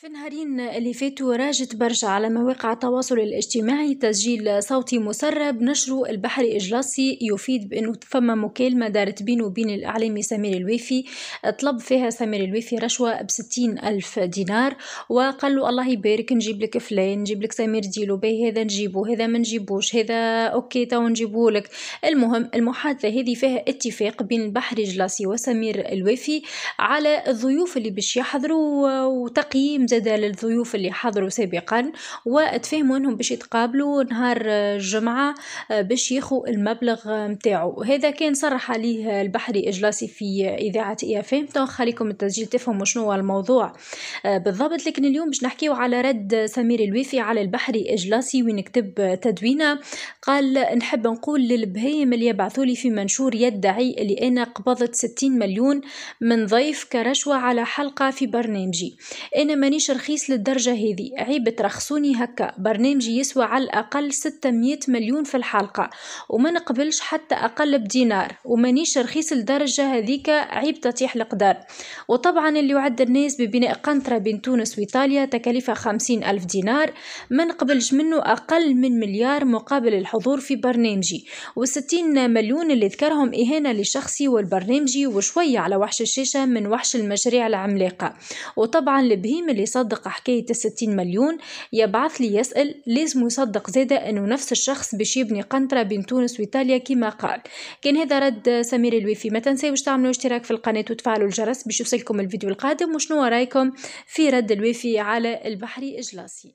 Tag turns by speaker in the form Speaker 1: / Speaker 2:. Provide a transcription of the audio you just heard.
Speaker 1: في نهارين اللي فاتوا راجت برشا على مواقع التواصل الاجتماعي تسجيل صوتي مسرب نشر البحري إجلاصي يفيد بأنه فما مكالمة دارت بينه وبين الإعلامي سمير الويفي طلب فيها سمير الويفي رشوة بستين ألف دينار وقال له الله يبارك نجيب لك فلان نجيب لك سمير ديلو باهي هذا نجيبه هذا ما نجيبوش هذا أوكي تو نجيبه لك المهم المحادثة هذه فيها اتفاق بين البحري إجلاصي وسمير الويفي على الضيوف اللي باش يحضروا وتقييم ممتدة للضيوف اللي حضروا سابقا وتفهموا انهم باش يتقابلوا نهار الجمعة آه، باش يخو المبلغ نتاعو هذا كان صرح عليه البحري إجلاسي في إذاعة إي اف ام خليكم التسجيل تفهموا شنو هو الموضوع آه، بالضبط لكن اليوم باش نحكيو على رد سمير الويفي على البحري إجلاسي وين كتب تدوينة قال نحب نقول للبهيم اللي يبعثوا لي في منشور يدعي اللي أنا قبضت 60 مليون من ضيف كرشوة على حلقة في برنامجي أنا ماني مانيش رخيص للدرجة هذه عيب ترخصوني هكا برنامجي يسوى على الأقل 600 مليون في الحلقة وما نقبلش حتى أقل بدينار ومانيش رخيص للدرجة هذيك عيب تطيح القدر وطبعا اللي يعد الناس ببناء قنطرة بين تونس وإيطاليا تكلفة 50 ألف دينار ما نقبلش منه أقل من مليار مقابل الحضور في برنامجي و60 مليون اللي ذكرهم إهانة لشخصي والبرنامجي وشوية على وحش الشاشة من وحش المشاريع العملاقة وطبعا البهيم اللي يصدق حكاية الستين مليون يبعث لي يسأل لازم يصدق زادة أنه نفس الشخص باش يبني قنطرة بين تونس وإيطاليا كما قال كان هذا رد سمير الويفي ما تنساوش تعملوا اشتراك في القناة وتفعلوا الجرس باش يوصلكم الفيديو القادم وشنو رأيكم في رد الويفي على البحري إجلاسي